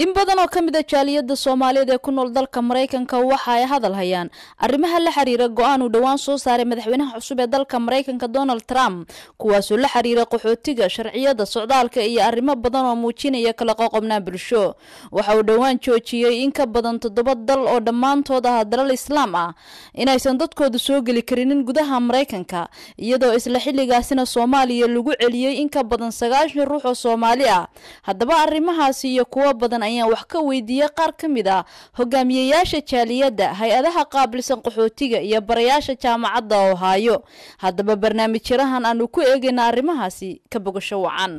in badan oo ka mid a ah jaaliyadda soomaaliyeed ee ku nool dalka maraykanka waxa ay hadal hayaan arrimaha la xiriira go-aan uu dhowaan soo saaray madaxweynaha cusub ee dalka maraykanka donald trump kuwaasoo la xiriira qaxootiga sharciyada socdaalka iyo arrimo badan oo muujinaya kala qoqobnaa bulsho waxa uu dhowaan joojiyey in ka badan toddoba dal oo dhammaantood ah dalal islaam ah inaysan dadkooda soo geli karinin gudaha maraykanka iyadoo isla xilligaasina soomaaliya lagu celiyey in ka badan sagaashan ruux oo soomaali ah haddaba arrimahaasi iyo kuwo badan ayaan wax ka weydiiyey qaar ka mid ah hogaamiyayaasha jaaliyadda hay-adaha qaabilsan qaxootiga iyo barayaasha jaamacadda ohaayo haddaba barnaamij yarahan aanu ku eegayna arrimahaasi ka bogasho wacan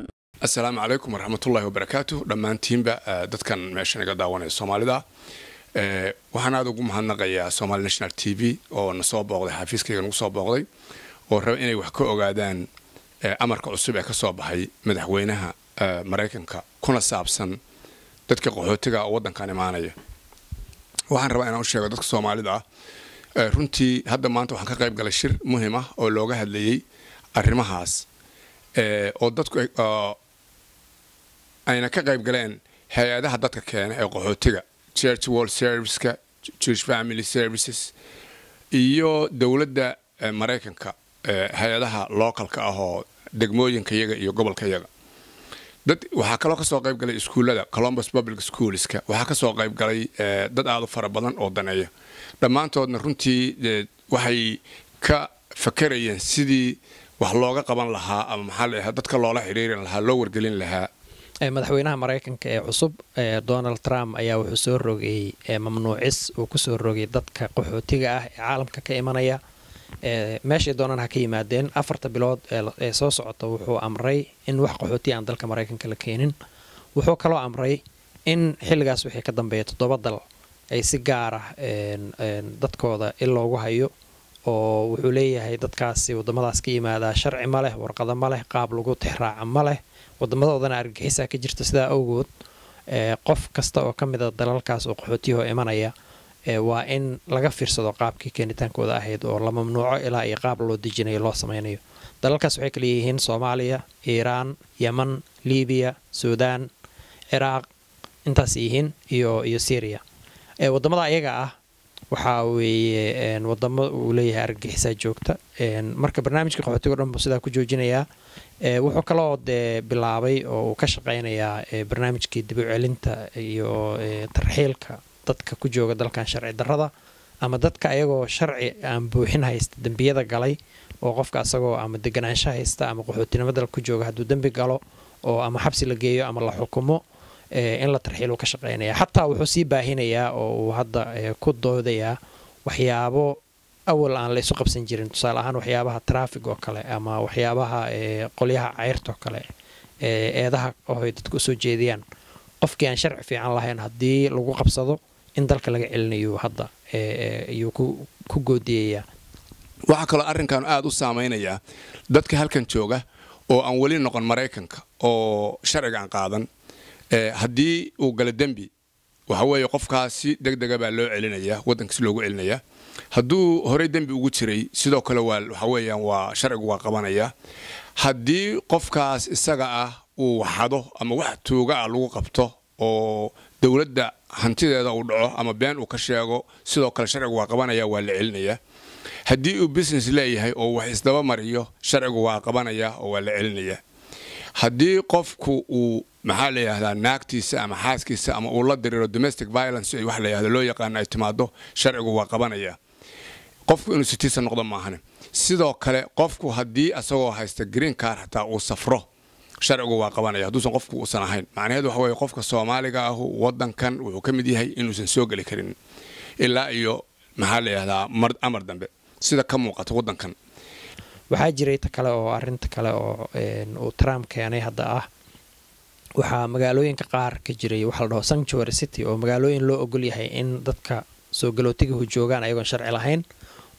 assalaamu calaykum waraxmatullaahi wabarakaatu dhammaantiinba dadkan meesha naga daawanaya soomaalida waxaan aada ugu mahadnaqayaa somaali national t v oo na booqday xafiiskayga nagu soo booqday oo raba inay wax ka ogaadaan amarka cusub ee kasoo baxay madaxweynaha maraykanka kuna saabsan dadka qaxootiga ah wadankan imaanaya waxaan rabaa inaan u sheego dadka soomaalida ah runtii hadda maanta waxaan ka qayb galay shir muhim ah oo looga hadlayay arrimahaas eh, oo dadku ayna ka qayb galeen hay-adaha dadka keena ee qaxootiga church world serviceka jewish family services iyo dowladda eh, maraykanka hay-adaha localka ah oo degmooyinka yaga iyo gobolka yaga dad waxaa kaloo kasoo qayb galay iskuullada columbus public schoolska waxaa kasoo qayb galay eh, dad aada u fara badan oo daneeya dhammaantoodna runtii eh, waxay ka fakarayeen sidii wax looga qaban lahaa ama maxaa leeyahay dadka loola xiriirin lahaa loo wargelin lahaa eh, madaxweynaha maraykanka ee cusub donald trump ayaa wuxuu soo rogeeyey mamnuucis uu kusoo soo rogay dadka qaxootiga ah ee caalamka ka imanaya meeshay doonaan ha ka yimaadeen afarta bilood ee soo socota wuxuu amray in wax qaxootiya aan dalka maraykanka la keenin wuxuu kaloo amray in xilligaas wixii ka dambeeya toddoba dal ay si gaar ah dadkooda in loogu hayo oo wuxuu leeyahay dadkaasi wadamadaas ka yimaadaa sharci ma leh warqada ma leh qaab lagu tixraaca ma leh wadamadoodana argagixisaa ka jirta sidaa awgood qof kasta oo ka mid a ah dalalkaas oo qaxootiyaho imanaya waa in laga fiirsado qaabkii keenitaankooda ahayd oo la mamnuuco ilaa iyo qaab loo dejinayo loo samaynayo dalalkaas waxay kale yihiin soomaaliya iiraan yeman libiya suudaan ciraaq intaas yihiin iyo iyo syriya wadamada ayaga ah waxaa weeye wadamo uu leeyahay argagixisaa joogta marka barnaamijka qaxootigo dhan buu sidaa ku joojinayaa wuxuu kaloo dee bilaabay oo uu ka shaqeynayaa barnaamijkii dib u celinta iyo tarxiilka dadka ku jooga dalkan sharci darada ama dadka ayagoo sharci aan buuxin haysta dembiyada galay oo qofka asagoo ama deganaansho haysta ama qaxootinimo dalka ku jooga hadduu dembi galo oo ama xabsi la geeyo ama la xukumo eh, in la tarxiiluu ka shaqeynaya xataa wuxuu sii baahinayaa oo uu hadda eh, ku doodayaa waxyaabo awal aan la isu qabsan jirin tusaale ahaan waxyaabaha traafig oo kale ama waxyaabaha eh, qolyaha cayrtaoo kale eedaha ohay dadku usoo jeediyaan qofkii aan sharci fiican lahayn haddii lagu qabsado in dalka laga celinayo hadda iyuu ku goodiyayaa waxaa kaloo arrinkan aada u saamaynayaa dadka halkan jooga oo aan weli noqon maraykanka oo sharcigaan qaadan haddii uu gala dembi waxa weeye qofkaasi deg dega baa loo celinayaa waddankiisi loogu celinayaa hadduu horey dembi ugu jiray sidoo kale waxa weeyaan waa sharcigu waa qabanayaa haddii qofkaas isaga ah uu waxado ama wax tuuga ah lagu qabto oo dowladda hantideeda uu dhaco ama been uu ka sheego sidoo kale sharcigu waa qabanaya waa la celinaya haddii uu business leeyahay oo wax isdaba mariyo sharcigu waa qabanaya oo waa la celinaya haddii qofku uu maxaa la yidhahdaa naagtiisa ama xaaskiisa ama uu la diriiro domestic violence ay wax la yidhahdo loo yaqaano ay timaado sharcigu waa qabanaya qofku inuu sitiisa noqdo maahane sidoo kale qofku haddii asagoo haysta green car hataa uu safro sharcigu waa qabanaya hadduusan qofku uusan ahayn macnaheedu waxa weye qofka soomaaliga ahu waddankan wuxuu ka mid yahay inuusan soo geli karin ilaa iyo maxaa la yidhahdaa amar dambe sida ka muuqata waddankan waxaa jiray ta kale oo arinta kale oo uu trump keenay hadda ah waxaa magaalooyinka qaar ka jiray waxa la dhaho sanctuary city oo magaalooyin loo ogol yahay in dadka soo galootiguhu joogaan ayagoon sharci lahayn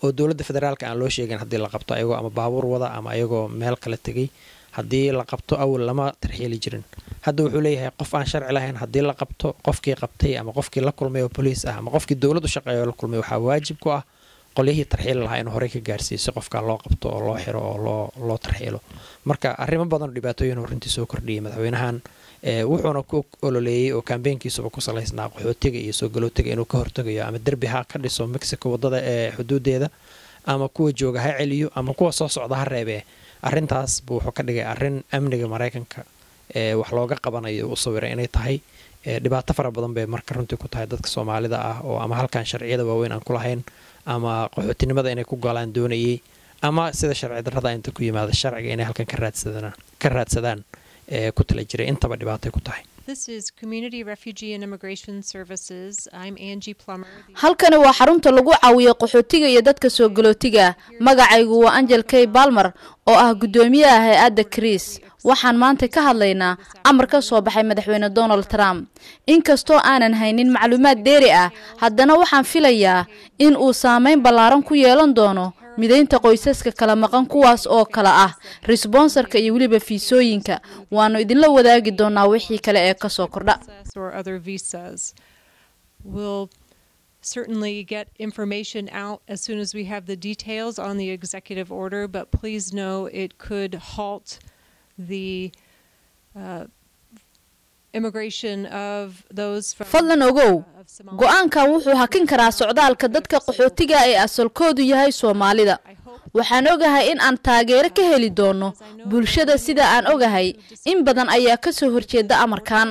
oo dowladda federaalka aan loo sheegin haddii la qabto ayagoo ama baabuur wada ama ayagoo meel kale tegey haddii la qabto awal lama tarxiili jirin hadda wuxuu leeyahay qof aan sharci lahayn haddii la qabto qofkii qabtay ama qofkii la kulmay oo boliis ah ama qofkii dowlad u shaqeeya oo la kulmay waxaa waajib ku ah qolyihii tarxiili lahaa inuu horey ka gaarsiiyo si qofkaa loo qabto oo loo xiro oo loo tarxiilo marka arrimo badanoo dhibaatooyinuu runtii soo kordhiyay madaxweynahan wuxuuna ku ololeeyey oo kambeynkiisuba ku salaysnaa qaxootiga iyo soo galootiga inuu ka hortagayo ama derbi ha ka dhiso mexico wadada ee xuduudeeda ama kuwa jooga ha celiyo ama kuwa soo socda ha reebee arintaas buu wuxuu ka dhigay arin amniga maraykanka ee wax looga qabanayo u sawiray inay tahay dhibaato fara badan bay marka runtii ku tahay dadka soomaalida ah oo ama halkan sharciyada waaweyn aan ku lahayn ama qaxootinimada inay ku golaan doonayay ama sida sharci darrada inta ku yimaada sharciga inay halkan ka raadsadaan ee ku tala jiray intaba dhibaatay ku tahay halkani waa xarunta lagu caawiya qaxootiga iyo dadka soo galootiga magacaygu waa angel k balmer oo ah guddoomiyaha hay-adda kriis waxaan maanta ka hadlaynaa amar ka soo baxay madaxweyne donald trump inkastoo aanan haynin macluumaad deeri ah haddana waxaan filayaa in uu saameyn ballaaran ku yeelan doono midaynta qoysaska kala maqan kuwaas oo kale ah resbonsarka iyo weliba fiisooyinka waanu idinla wadaagi doonaa wixii kale ee kasoo kordha certainly get information out as soon as we have the details on the executive order, but please know it could halt the uh, fadlan ogow uh, go-aankan wuxuu hakin karaa socdaalka dadka qaxootiga ee asalkoodu yahay soomaalida waxaan ogahay in aan taageero ka heli doono bulshada sida aan ogahay in badan ayaa ka soo horjeeda amarkan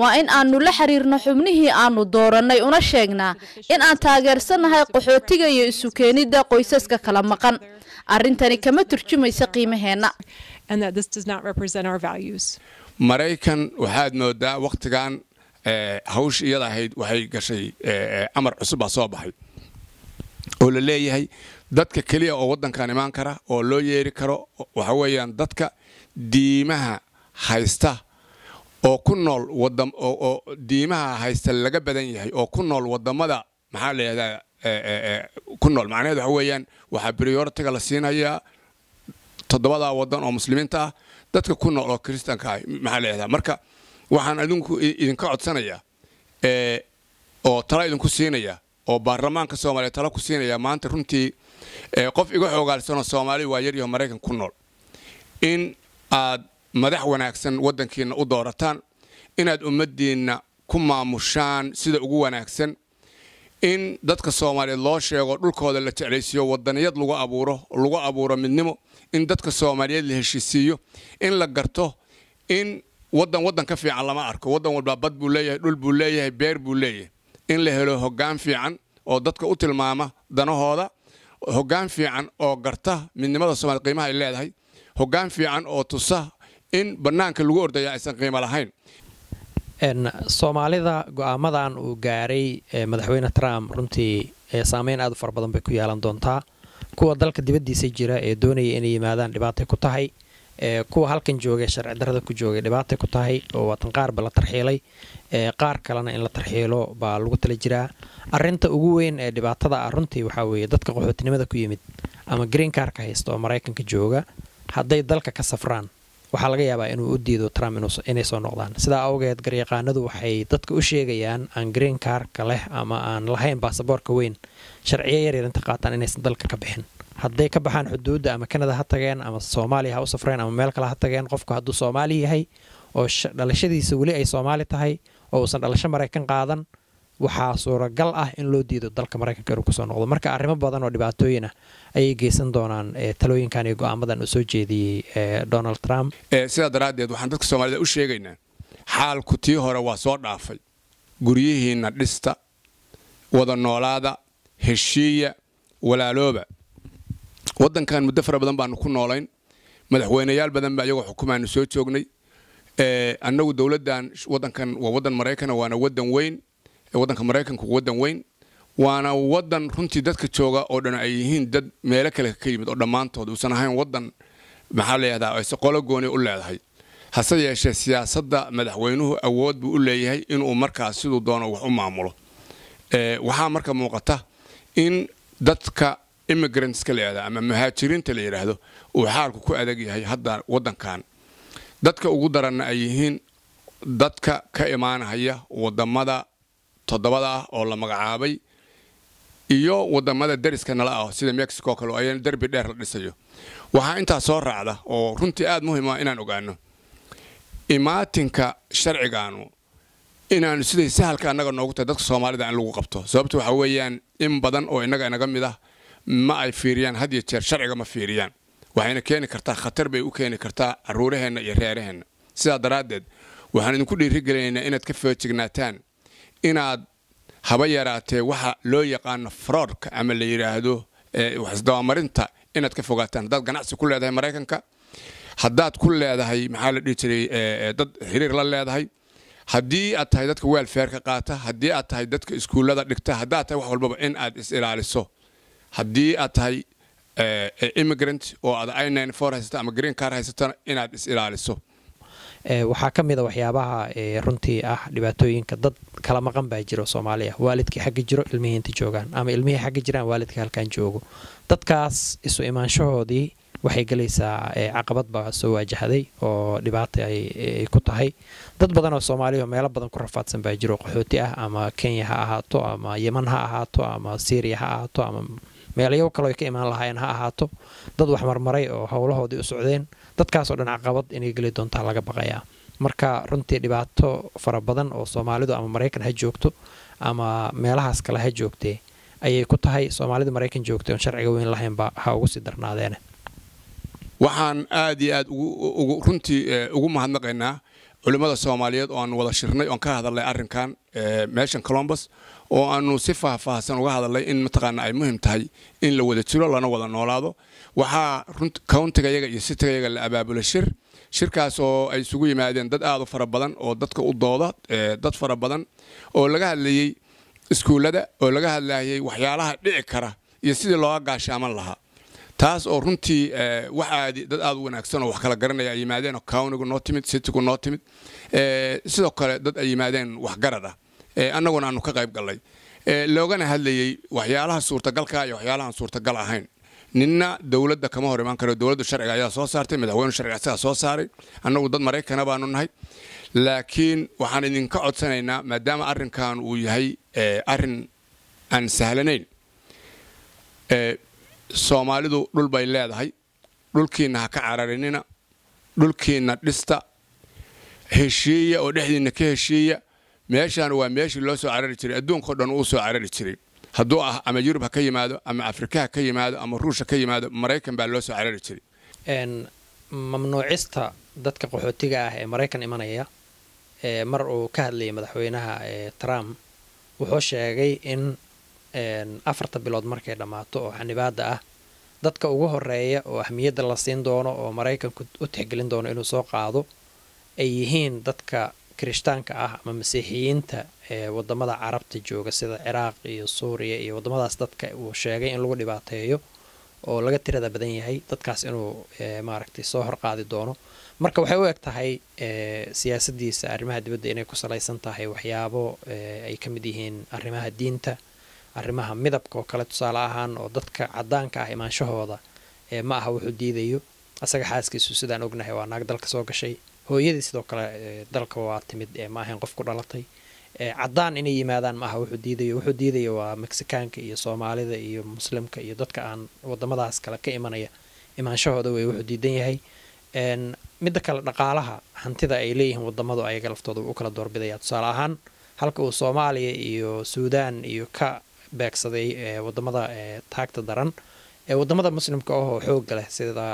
waa in aannu la xiriirno xubnihii aannu doorannay una sheegnaa in aan taageersannahay qaxootiga iyo isu keenidda qoysaska kala maqan arrintani kama turjumaysa qiimaheenna maraykan waxaad moodaa wakhtigan eh, hawsh iyada ahayd waxay gashay eh, eh, amar cusub baa soo baxay oo la leeyahay dadka keliya oo waddankan imaan kara oo loo yeeri karo waxa weeyaan dadka diimaha haysta oo ku nool oo diimaha haysta laga badan yahay oo ku nool wadamada maxaa la yidhahdaa ku nool macnaheed waxa weeyaan waxaa brioritiga la siinayaa toddobadaa waddan oo muslimiinta ah dadka ku nool oo kristanka ah maxaa leedaha marka waxaan adinku idinka codsanayaa oo tala idinku siinaya oo baarlamaanka soomaaliya tala ku siinaya maanta runtii qof iga xoogaalsanoo soomaali waa yaryaho maraykan ku nool in aad madax wanaagsan waddankiinna u doorataan inaad ummaddiinna ku maamushaan sida ugu wanaagsan in dadka soomaaliyeed loo sheego dhulkooda la jeclaysiiyo wadaniyad lagu abuuro lagu abuuro midnimo in dadka soomaaliyeed la heshiisiiyo in la garto in waddan wadan ka fiican lama arko waddan walbaa bad buu leeyahay dhul buu leeyahay beer buu leeyahay in la helo hoggaan fiican oo dadka u tilmaama danahooda hoggaan fiican oo garta midnimada soomaliya qiimaha ay leedahay hoggaan fiican oo tusa in bannaanka lagu ordaya aysan qiimo lahayn soomaalida go-aamadan uu gaaray madaxweyne trump runtii saameyn aad u fara badan bay ku yaalan doontaa kuwa dalka dibadiisa jira ee doonaya inay yimaadaan dhibaatay ku tahay kuwa halkan joogay sharci darada ku joogay dhibaatay ku tahay oo waatan qaarba la tarxiilay qaar kalena in la tarxiilo baa lagu tala jiraa arinta ugu weyn ee dhibaatada ah runtii waxaa weeye dadka qaxootinimada ku yimid ama green greenkaarka haysta oo maraykanka jooga hadday dalka ka safraan waxaa laga yaabaa inuu u diido trump inay soo noqdaan sidaa awgeed garyaqaanadu waxay dadka u sheegayaan aan green kaarka leh ama aan lahayn baasaboorka weyn sharciyo yaryar inta qaataan inaysan dalka ka bixin hadday ka baxaan xuduudda ama kanada ha tageen ama soomaaliya ha u safreen ama meel kale ha tageen qofku hadduu soomaali yahay oo dhalashadiisa weli ay soomaali tahay oo uusan dhalasho maraykan qaadan waxaa suuragal ah in loo diido dalka maraykanka inuu kusoo noqdo marka arrimo badan oo dhibaatooyin ayay geysan doonaan eh, talooyinkan iyo go'aamadan uu soo jeediyey eh, donald trump eh, sidaa daraaddeed waxaan dadka soomaalida u sheegaynaa xaalku tii hore waa soo dhaafay guryihiinna dhista wada noolaada heshiiya walaalooba waddankan muddo fara badan baanu ku noolayn madaxweyneyaal badan ba iyagoo xukumaanu soo joognay anagu dowladdan waddankan waa waddan maraykana waana waddan weyn ee waddanka maraykanku waddan weyn waana wadan runtii dadka jooga oo dhan ay yihiin dad meelo kale ka yimid oo dhammaantood uusan ahayn waddan maxaa leedaa ayse qolo gooni u leedahay hase yeeshee siyaasadda madaxweynuhu awood buu u leeyahay inuu markaas siduu doono wax u maamulo waxaa marka muuqata in dadka immigrantska layihahda ama muhaajiriinta la yidhaahdo uu xaalku ku adag yahay hadda waddankan dadka ugu daranna ay yihiin dadka ka imaanaya wadamada toddobada ah oo la magacaabay iyo wadamada dariska nala ah sida mexico kale ay derbi dheer la dhisayo waxaa intaa soo raacda oo runtii aada muhiima ah inaan ogaano imaatinka sharcigaanu inaanu siday sahalka annaga noogu tahay dadka soomaalida in lagu qabto sababto waxa weeyaan in badan oo innaga inaga mid ah ma ay fiiriyaan had iyo jeer sharciga ma fiiriyaan waxayna keeni kartaa khatar bay u keeni kartaa caruuraheenna iyo reeraheenna sidaa daraaddeed waxaan idinku dhiirigelaynaa inaad ka feejignaataan inaad haba yaraatee waxa loo yaqaano froodka ama la yidhaahdo waxisdabamarinta inaad ka fogaataan haddaad ganacsi ku leedahay maraykanka haddaad ku leedahay maxaa la dhihi jiray dad xiriir la leedahay haddii aad tahay dadka waalfeer qaata haddii aad tahay dadka iskuullada dhigta haddaad tahay wax walbaba in aad is ilaaliso haddii aad tahay immigrant oo aad i nine four haysata ama green car haysatana inaad is ilaaliso Eh, waxaa ka mida a ah waxyaabaha eh, runtii ah dhibaatooyinka dad kala maqan baa jiro soomaaliya waalidkii xagga jiro ilmihii inta joogaan ama ilmihii xagga jiraan waalidka halkaan joogo dadkaas isu imaanshahoodii waxay gelaysaa eh, caqabad baa soo waajahday oo dhibaata ay ku tahay dad badan oo soomaaliya meelo badan ku rafaadsan baa jiro qaxooti ah ama kenya ha ahaato ama yeman ha ahaato ama syria ha ahaato ama meelayo kale ay ka imaan lahaayeen ha ahaato dad wax marmaray oo howlahoodii u socdeen dadkaasoo dhan caqabad inay geli doontaa laga baqayaa marka runtii dhibaato fara badan oo soomaalidu ama maraykan ha joogto ama meelahaas kale ha joogtee ayay ku tahay soomaalida maraykan joogtay oon sharciga weyn lahaynba ha ugu sii darnaadeene waxaan aad iyo aad runtii eh, ugu mahadnaqaynaa culimmada soomaaliyeed oon wada shirnay oon ka hadalnay arrinkan eh, meeshan colombus oo aanu si faahfaahsan uga hadalnay in mataqaana ay muhim tahay in la wada jiro lana wada noolaado waxaa countigayaga iyo sitigayaga la abaabula shir shirkaas oo ay isugu yimaadeen dad aad u fara badan oo dadka u dooda eh, dad fara badan oo laga hadlayey iskuullada oo laga hadlayey waxyaalaha dhici kara iyo sidii looga gaashaaman lahaa taas oo runtii eh, waxaadi dad aad u wanaagsan oo wax kala garanaya ay yimaadeen countigu noo timid sitigu noo timid eh, sidoo kale dad ay yimaadeen waxgarad ah Eh, annaguna aanu ka qayb galnay eh, loogana hadlayey waxyaalaha suurtagalka iyo waxyaalahaan suurtagal ahayn ninna dowladda kama hor imaan karo dowladda sharciga ayaa soo saartay madaxweynu sharciga isagaa soo saaray annagu dad maraykana baanu nahay laakiin waxaan idinka codsanaynaa maadaama arrinkan uu yahay eh, arin aan sahlanayn soomaalidu dhul bay leedahay dhulkiina ha ka cararinina dhulkiina dhista heshiiya oo dhexdiina ka heshiiya meeshan waa meeshii loo soo carari jiray adduunkao dhan uu soo carari jiray hadduu ah ama yurub ha ka yimaado ama afrika ha ka yimaado ama ruush ha ka yimaado maraykan baa loo soo carari jiray mamnuucista dadka qaxootiga ah ee maraykan imanaya mar uu ka hadlayay madaxweynaha trump wuxuu sheegay in afarta bilood markay dhammaato oo xanibaada ah dadka ugu horeeya oo ahmiyadda la siin doono oo maraykanku u tixgelin doono inuu soo qaado ay yihiin dadka kirishtaanka ah ama masiixiyiinta ee wadamada carabta jooga sida ciraaq iyo suuriya iyo wadamadaas dadka uu sheegay in lagu dhibaateeyo oo laga tirada badan yahay dadkaas inuu eh, maaragtay soo horqaadi doono marka waxay u eg tahay eh, siyaasadiisa arrimaha dibadda inay ku salaysan tahay waxyaabo eh, ay ka mid yihiin arrimaha diinta arrimaha midabka oo kale tusaale ahaan oo dadka cadaanka ah imaanshahooda ma aha wuxuu diidayo asaga xaaskiisu sidaan ognahay waa naag dalka soo gashay hooyadii sidoo kale eh, dalka waa timid eh, ma ahayn qof ku dhalatay eh, cadaan inay yimaadaan maaha wuxuu diiday wuxuu diidaya waa mexikaanka iyo soomaalida iyo muslimka iyo dadka aan wadamadaas kale ka imanaya imaanshahooda wey wuxuu diidan yahay midda kale dhaqaalaha hantida ay leeyihiin wadamadu ayaga laftooda u kala doorbidaya tusaale ahaan halka uu soomaaliya iyo suudaan iyo ka beegsaday wadamada taagta daran ee wadamada muslimka ahoo xooga leh sida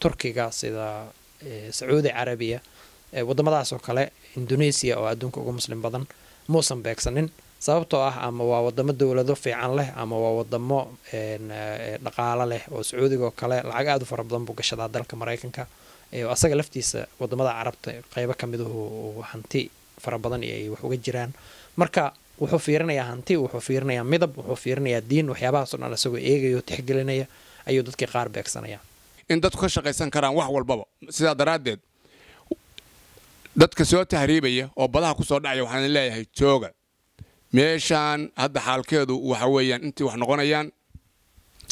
turkiga sida sacuudi carabiya wadamadaas oo kale indonesia oo adduunka uga muslim badan muusan beegsanin sababtoo ah ama waa wadamo dowlado fiican leh ama waa wadamo dhaqaalo leh oo sacuudigaoo kale lacag aada u fara badan buu gashadaa dalka mareykanka asaga laftiisa wadamada carabta qeybo kamiduhu ah hanti fara badan iyo ay wax uga jiraan marka wuxuu fiirinayaa hanti wuxuu fiirinayaa midab wuxuu fiirinayaa diin waxyaabahaasoo dhan isagoo eegayo tixgelinaya ayuu dadkii qaar beegsanaya in dadku ka shaqaysan karaan wax walbaba sidaa daraaddeed dadka soo tahriibaya oo badaha kusoo soo dhacaya waxaan leeyahay jooga meeshaan hadda xaalkeedu waxa weeyaan intii wax noqonayaan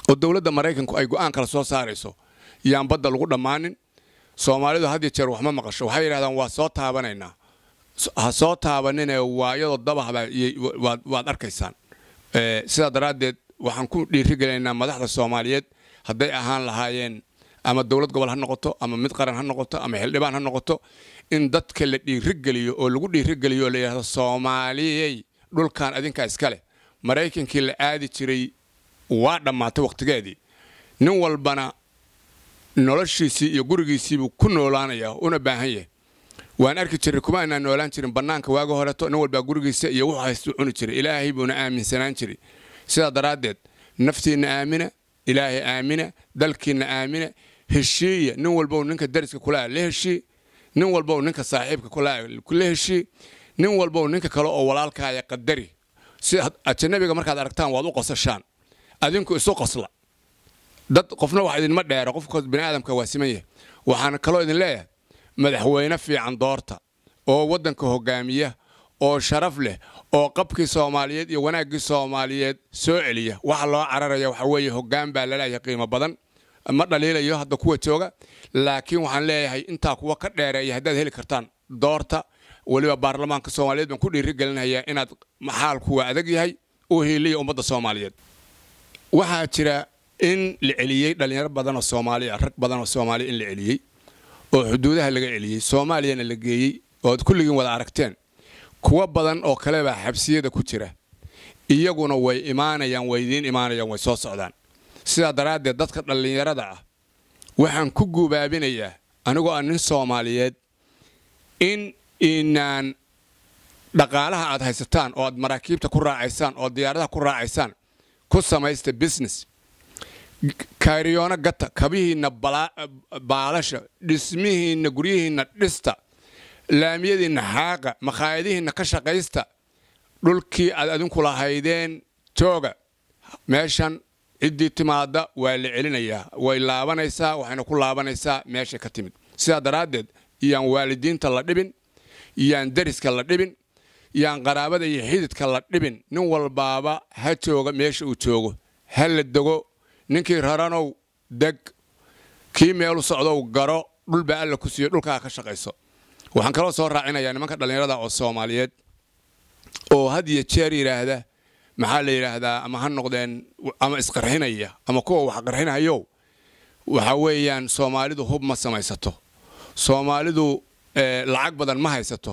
oo dowladda maraykanku ay go-aan kala soo saarayso yaan badda lagu dhammaanin soomaalidu hadya jeer waxma maqasho waxay yidhahdaan waa soo taabanaynaa ha soo taabaninee waa iyadoo dabahba waad arkaysaan eh, sidaa daraaddeed waxaan ku dhiiri madaxda soomaaliyeed hadday ahaan lahaayeen ama dowlad gobol ha noqoto ama mid qaran ha noqoto ama xildhibaan ha noqoto in dadka la dhiirigeliyo oo lagu dhiirigeliyo oo la yidhahdo soomaaliyey dhulkan adinkaa iska maraykankii la aadi jiray waa dhammaatay wakhtigeedii nin walbana noloshiisii iyo gurigiisiibuu ku noolaanayaa una baahan yahay waan arki jiray kuma aynaan noolaan jirin bannaanka waaga horeto nin walbaa gurigiisa iyo wuxuu haystuu cuni jiray ilaahay buuna aaminsanaan jiray sidaa daraaddeed naftiinna aamina ilaahay aamina dalkiinna aamina heshiiya nin walbow ninka dariska kula la heshii nin walbow ninka saaxiibka kula heshii nin walbow ninka kale oo walaalkaaya qadari si ajanabiga markaad aragtaan waad u qosashaan adinku isu qosla dad qofna wax idinma dheera qofkood biniaadamka waa siman yahay waxaana kaloo idin leeyahay madaxweyne fiican doorta oo waddanka hogaamiya oo sharaf leh oo qabkii soomaaliyeed iyo wanaaggii soomaaliyeed soo celiya waxa loo cararaya waxa weeye hoggaan baa laleeyahay qiimo badan ma dhaliilayo hadda kuwa jooga laakiin waxaan leeyahay intaa kuwa ka dheereeya haddaad heli kartaan doorta weliba baarlamaanka soomaaliyeed baan ku dhiirigelinayaa inaad maxaalkuwa adag yahay u hiiliya ummadda soomaaliyeed waxaa jira in la celiyey dhallinyaro oo soomaaliya ah, rag badan oo soomaaliya in la celiyey oo xuduudaha laga celiyey soomaaliyana la geeyey oo ad kulligiin wada aragteen kuwa badan oo kalebaa xabsiyada ku jira iyaguna way imaanayaan way idiin imaanayaan way soo socdaan sidaa daraaddeed dadka dhallinyarada ah waxaan ku guubaabinayaa anigoo aan ah nin soomaaliyeed in inaan dhaqaalaha aad haysataan oo aad maraakiibta ku raacaysaan oo diyaaradaha ku raacaysaan ku samaysta business kayriyoono gata kabihiinna baalasha dhismihiinna guryihiinna dhista laamiyadiinna xaaqa makhaayadihiinna ka shaqaysta dhulkii aad adinku lahaydeen tooga meeshan ciddii timaadda waa la celinayaa way laabanaysaa waxayna ku laabanaysaa meeshay ka timid sidaa daraaddeed iyaan waalidiinta la dhibin iyaan deriska la dhibin iyaan qaraabada iyo xididka la dhibin nin walbaaba ha jooga meesha uu joogo ha la dego ninkii raranow deg kii meelu socdow garo dhulbaa alla ku siiyo dhulkaa ka shaqayso waxaan kaloo soo raacinayaa nimanka dhallinyarada oo soomaaliyeed oo had iyo jeer yidhaahda maxaa la yidhaahdaa ama ha noqdeen ama isqarxinaya ama kuwa wax qarxinayo waxa weeyaan soomaalidu hub ma samaysato soomaalidu eh, lacag badan ma haysato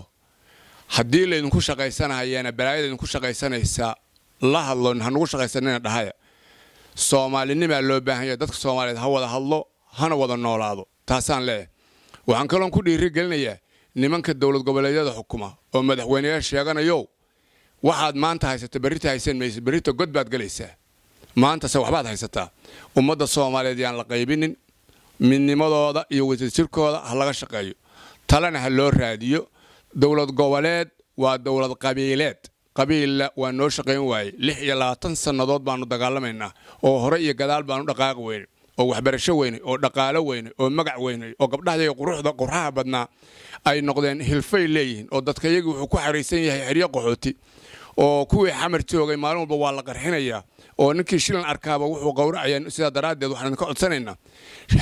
haddii laydinku shaqaysanahayeena balaayada idinku shaqaysanaysa la hadlo hanugu shaqaysanina dhahaya soomaalinimaa loo baahanya dadka soomaaliyeed ha wada hadlo hana wada noolaado taasaan leeyahay waxaan kaloon ku dhiiri nimanka dowlad goboleedyada xukuma oo madaxweyneyaal sheeganayo waxaad maanta haysata berrita haysan maysa berrita god baad galaysaa maantase waxbaad haysataa ummadda soomaaliyeed yaan la qaybinin midnimadooda iyo wadajirkooda ha laga shaqeeyo talena ha loo raadiyo dowlad goboleed waa dowlad qabiileed qabiilla waa noo shaqayn waayey lix iyo labaatan sannadood baanu dagaalamaynaa oo hore iyo gadaal baanu dhaqaaq weynay oo waxbarasho weynay oo dhaqaalo weynay oo magac weynay oo gabdhahayaga quruxda qurxaha badnaa ay noqdeen hilfay leeyihiin oo dadka dadkayagii wuxuu ku xariisan yahay xeryo qaxooti oo kuwii xamar joogay maalin walba waa la qarxinayaa oo ninkii shilan arkaaba wuxuu gowracayaa sidaa daraaddeed waxaan idinka codsanaynaa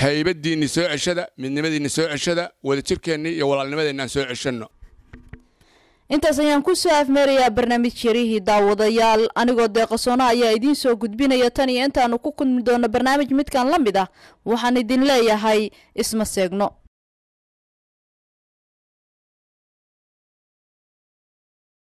haybadiinni soo ceshada midnimadiinni soo ceshada wadajirkeennii iyo walaalnimadeennaaan soo ceshanno intaas ayaan ku soo afmeerayaa barnaamij yarihii daawadayaal anigoo deeqasoona ayaa idiin soo gudbinaya tan iyo intaanu ku kulmi doono barnaamij midkan la mid ah waxaan idin leeyahay isma seegno